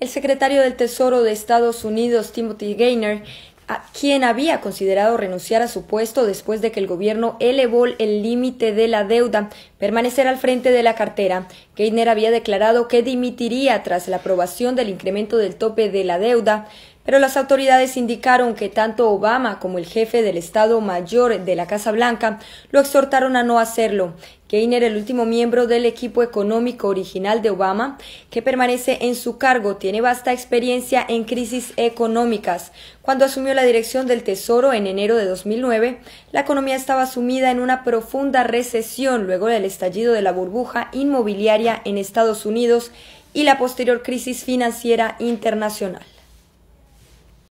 El secretario del Tesoro de Estados Unidos, Timothy Gaynor, quien había considerado renunciar a su puesto después de que el gobierno elevó el límite de la deuda, permanecer al frente de la cartera. Gaynor había declarado que dimitiría tras la aprobación del incremento del tope de la deuda, pero las autoridades indicaron que tanto Obama como el jefe del Estado Mayor de la Casa Blanca lo exhortaron a no hacerlo. Gainer, el último miembro del equipo económico original de Obama, que permanece en su cargo, tiene vasta experiencia en crisis económicas. Cuando asumió la dirección del Tesoro en enero de 2009, la economía estaba sumida en una profunda recesión luego del estallido de la burbuja inmobiliaria en Estados Unidos y la posterior crisis financiera internacional.